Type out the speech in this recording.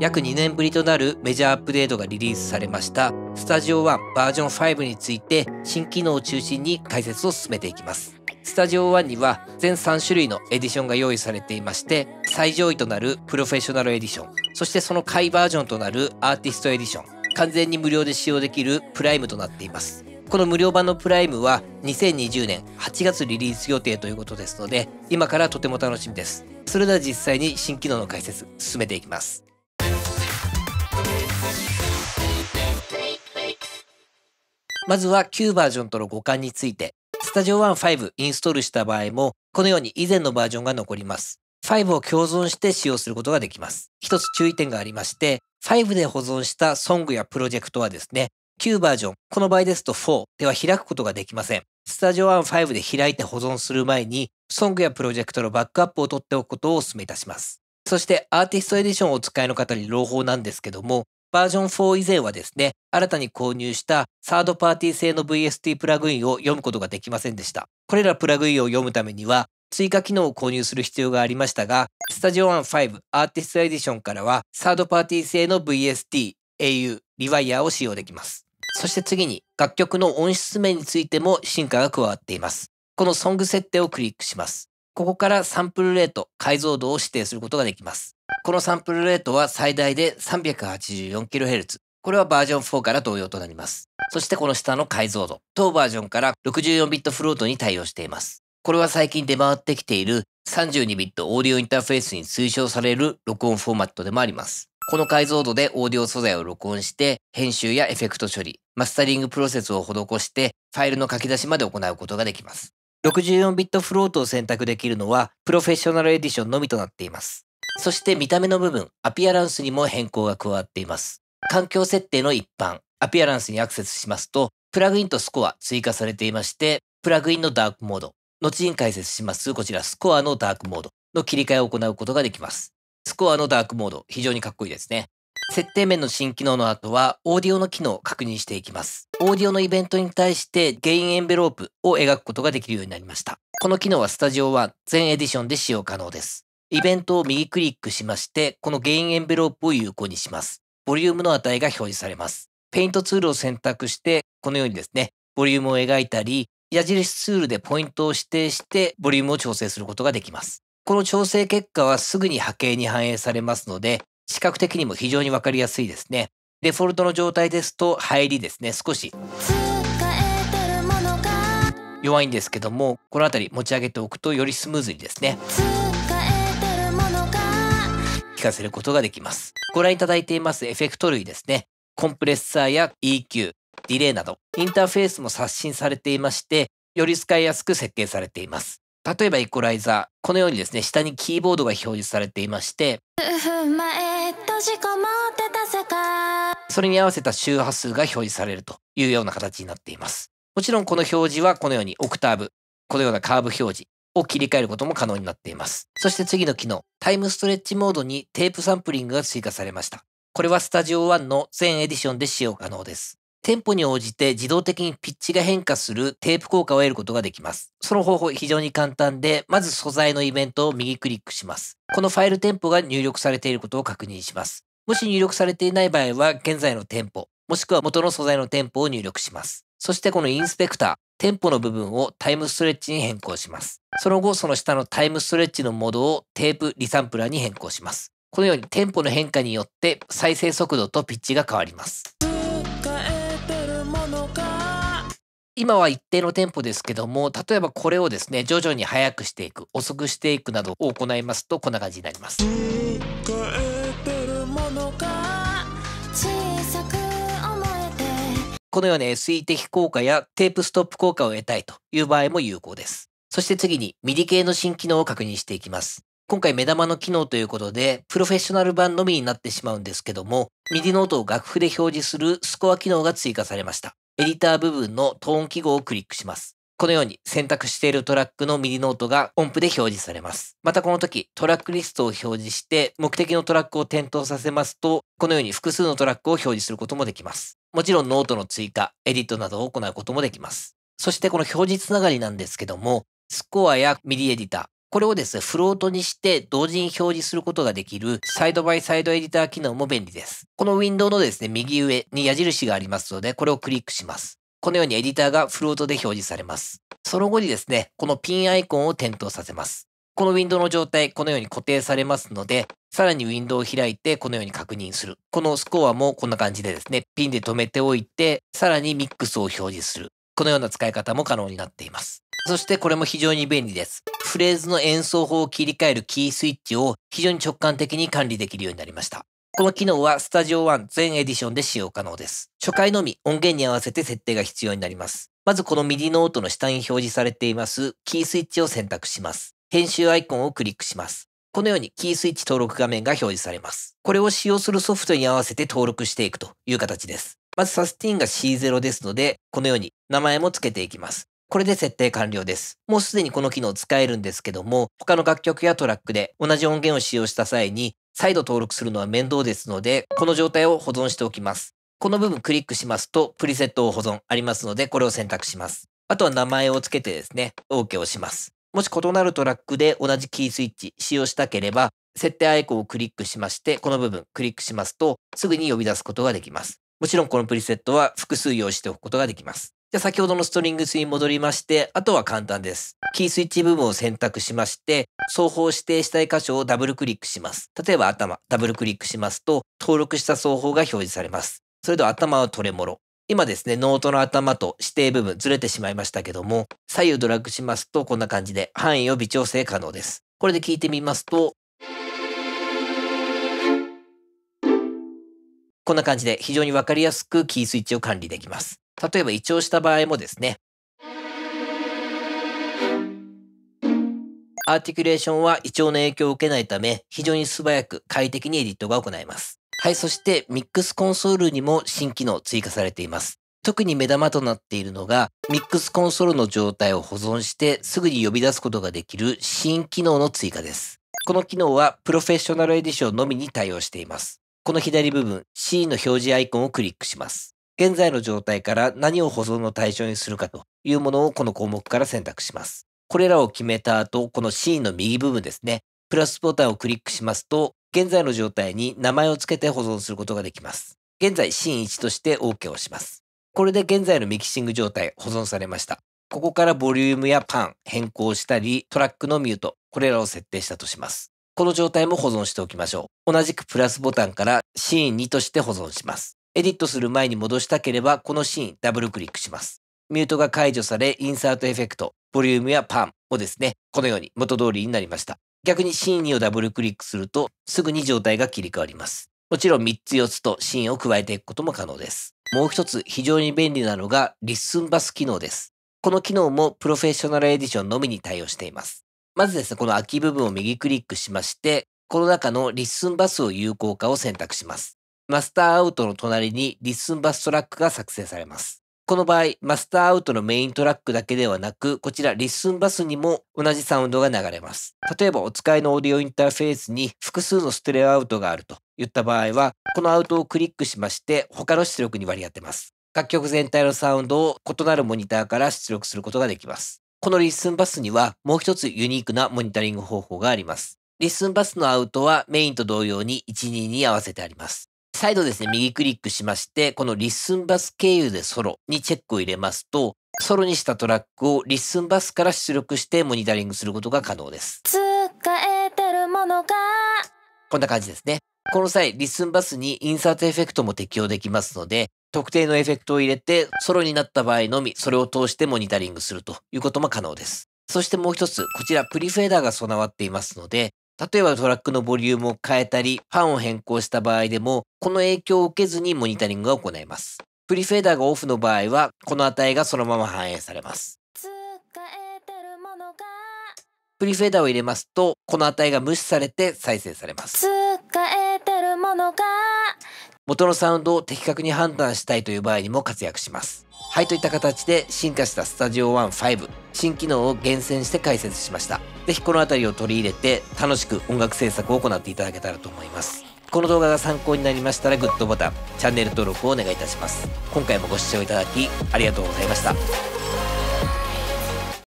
約2年ぶりとなるメジャーアップデートがリリースされましたスタジオ1バージョン5について新機能を中心に解説を進めていきますスタジオ1には全3種類のエディションが用意されていまして最上位となるプロフェッショナルエディションそしてその下位バージョンとなるアーティストエディション完全に無料で使用できるプライムとなっていますこの無料版のプライムは2020年8月リリース予定ということですので今からとても楽しみですそれでは実際に新機能の解説進めていきますまずは旧バージョンとの互換について、Studio One 5インストールした場合も、このように以前のバージョンが残ります。5を共存して使用することができます。一つ注意点がありまして、5で保存したソングやプロジェクトはですね、旧バージョン、この場合ですと4では開くことができません。Studio One 5で開いて保存する前に、ソングやプロジェクトのバックアップを取っておくことをお勧めいたします。そしてアーティストエディションをお使いの方に朗報なんですけども、バージョン4以前はですね、新たに購入したサードパーティー製の VST プラグインを読むことができませんでした。これらプラグインを読むためには、追加機能を購入する必要がありましたが、Studio One 5アーティストエディションからは、サードパーティー製の VST、au、リワイヤーを使用できます。そして次に、楽曲の音質面についても進化が加わっています。このソング設定をクリックします。ここからサンプルレート、解像度を指定することができます。このサンプルレートは最大で 384kHz。これはバージョン4から同様となります。そしてこの下の解像度。当バージョンから 64bit フロートに対応しています。これは最近出回ってきている 32bit オーディオインターフェースに推奨される録音フォーマットでもあります。この解像度でオーディオ素材を録音して、編集やエフェクト処理、マスタリングプロセスを施して、ファイルの書き出しまで行うことができます。64bit フロートを選択できるのは、プロフェッショナルエディションのみとなっています。そして見た目の部分、アピアランスにも変更が加わっています。環境設定の一般、アピアランスにアクセスしますと、プラグインとスコア追加されていまして、プラグインのダークモード、後に解説しますこちらスコアのダークモードの切り替えを行うことができます。スコアのダークモード、非常にかっこいいですね。設定面の新機能の後は、オーディオの機能を確認していきます。オーディオのイベントに対して、ゲインエンベロープを描くことができるようになりました。この機能はスタジオ1全エディションで使用可能です。イベントを右クリックしまして、このゲインエンベロープを有効にします。ボリュームの値が表示されます。ペイントツールを選択して、このようにですね、ボリュームを描いたり、矢印ツールでポイントを指定して、ボリュームを調整することができます。この調整結果はすぐに波形に反映されますので、視覚的にも非常にわかりやすいですね。デフォルトの状態ですと、入りですね、少し。弱いんですけども、このあたり持ち上げておくとよりスムーズにですね。聞かせることができます。ご覧いただいていますエフェクト類ですね。コンプレッサーや EQ、ディレイなど、インターフェースも刷新されていまして、より使いやすく設計されています。例えばイコライザー、このようにですね、下にキーボードが表示されていまして、それに合わせた周波数が表示されるというような形になっています。もちろんこの表示はこのようにオクターブ、このようなカーブ表示、を切り替えることも可能になっています。そして次の機能、タイムストレッチモードにテープサンプリングが追加されました。これはスタジオ1の全エディションで使用可能です。テンポに応じて自動的にピッチが変化するテープ効果を得ることができます。その方法非常に簡単で、まず素材のイベントを右クリックします。このファイルテンポが入力されていることを確認します。もし入力されていない場合は、現在のテンポ、もしくは元の素材のテンポを入力します。そしてこのインスペクター、テンポの部分をタイムストレッチに変更します。その後、その下のタイムストレッチのモードをテープリサンプラーに変更します。このようにテンポの変化によって再生速度とピッチが変わります。今は一定のテンポですけども、例えばこれをですね、徐々に速くしていく、遅くしていくなどを行いますと、こんな感じになります。このような SE 的効果やテープストップ効果を得たいという場合も有効です。そして次に MIDI 系の新機能を確認していきます。今回目玉の機能ということで、プロフェッショナル版のみになってしまうんですけども、MIDI ートを楽譜で表示するスコア機能が追加されました。エディター部分のトーン記号をクリックします。このように選択しているトラックの MIDI ノートが音符で表示されます。またこの時トラックリストを表示して目的のトラックを点灯させますとこのように複数のトラックを表示することもできます。もちろんノートの追加、エディットなどを行うこともできます。そしてこの表示つながりなんですけども、スコアやミディエディター、これをですね、フロートにして同時に表示することができるサイドバイサイドエディター機能も便利です。このウィンドウのですね、右上に矢印がありますので、これをクリックします。このようにエディターがフロートで表示されます。その後にですね、このピンアイコンを点灯させます。このウィンドウの状態、このように固定されますので、さらにウィンドウを開いて、このように確認する。このスコアもこんな感じでですね、ピンで止めておいて、さらにミックスを表示する。このような使い方も可能になっています。そしてこれも非常に便利です。フレーズの演奏法を切り替えるキースイッチを非常に直感的に管理できるようになりました。この機能は Studio One 全エディションで使用可能です。初回のみ音源に合わせて設定が必要になります。まずこのミディノートの下に表示されていますキースイッチを選択します。編集アイコンをクリックします。このようにキースイッチ登録画面が表示されます。これを使用するソフトに合わせて登録していくという形です。まずサスティンが C0 ですので、このように名前も付けていきます。これで設定完了です。もうすでにこの機能使えるんですけども、他の楽曲やトラックで同じ音源を使用した際に、再度登録するのは面倒ですので、この状態を保存しておきます。この部分クリックしますと、プリセットを保存ありますので、これを選択します。あとは名前を付けてですね、OK をします。もし異なるトラックで同じキースイッチ使用したければ、設定アイコンをクリックしまして、この部分クリックしますと、すぐに呼び出すことができます。もちろんこのプリセットは複数用しておくことができます。じゃあ先ほどのストリングスに戻りまして、あとは簡単です。キースイッチ部分を選択しまして、双方指定したい箇所をダブルクリックします。例えば頭、ダブルクリックしますと、登録した双方が表示されます。それと頭はトレモロ、今ですね、ノートの頭と指定部分ずれてしまいましたけども、左右ドラッグしますとこんな感じで範囲を微調整可能です。これで聞いてみますと、こんな感じで非常にわかりやすくキースイッチを管理できます。例えば、胃腸した場合もですね、アーティキュレーションは胃腸の影響を受けないため、非常に素早く快適にエディットが行えます。はい、そしてミックスコンソールにも新機能追加されています。特に目玉となっているのが、ミックスコンソールの状態を保存してすぐに呼び出すことができる新機能の追加です。この機能はプロフェッショナルエディションのみに対応しています。この左部分、C の表示アイコンをクリックします。現在の状態から何を保存の対象にするかというものをこの項目から選択します。これらを決めた後、この C の右部分ですね、プラスボタンをクリックしますと、現在の状態に名前を付けて保存することができます。現在、シーン1として OK をします。これで現在のミキシング状態保存されました。ここからボリュームやパン、変更したり、トラックのミュート、これらを設定したとします。この状態も保存しておきましょう。同じくプラスボタンからシーン2として保存します。エディットする前に戻したければ、このシーンダブルクリックします。ミュートが解除され、インサートエフェクト、ボリュームやパンをですね、このように元通りになりました。逆にシーン2をダブルクリックすると、すぐに状態が切り替わります。もちろん3つ4つとシーンを加えていくことも可能です。もう一つ非常に便利なのがリッスンバス機能です。この機能もプロフェッショナルエディションのみに対応しています。まずですね、この空き部分を右クリックしまして、この中のリッスンバスを有効化を選択します。マスターアウトの隣にリッスンバストラックが作成されます。この場合、マスターアウトのメイントラックだけではなく、こちらリッスンバスにも同じサウンドが流れます。例えば、お使いのオーディオインターフェースに複数のステレオアウトがあるといった場合は、このアウトをクリックしまして、他の出力に割り当てます。楽曲全体のサウンドを異なるモニターから出力することができます。このリッスンバスにはもう一つユニークなモニタリング方法があります。リッスンバスのアウトはメインと同様に122に合わせてあります。再度ですね、右クリックしまして、このリッスンバス経由でソロにチェックを入れますと、ソロにしたトラックをリッスンバスから出力してモニタリングすることが可能です。使えてるものかこんな感じですね。この際、リッスンバスにインサートエフェクトも適用できますので、特定のエフェクトを入れて、ソロになった場合のみ、それを通してモニタリングするということも可能です。そしてもう一つ、こちらプリフェーダーが備わっていますので、例えばトラックのボリュームを変えたり、ファンを変更した場合でも、この影響を受けずにモニタリングが行えます。プリフェーダーがオフの場合は、この値がそのまま反映されます。プリフェーダーを入れますと、この値が無視されて再生されます。元のサウンドを的確に判断したいという場合にも活躍します。はい、といった形で進化したスタジオ15、新機能を厳選して解説しました。ぜひこの辺りを取り入れて、楽しく音楽制作を行っていただけたらと思います。この動画が参考になりましたらグッドボタン、チャンネル登録をお願いいたします。今回もご視聴いただきありがとうございました。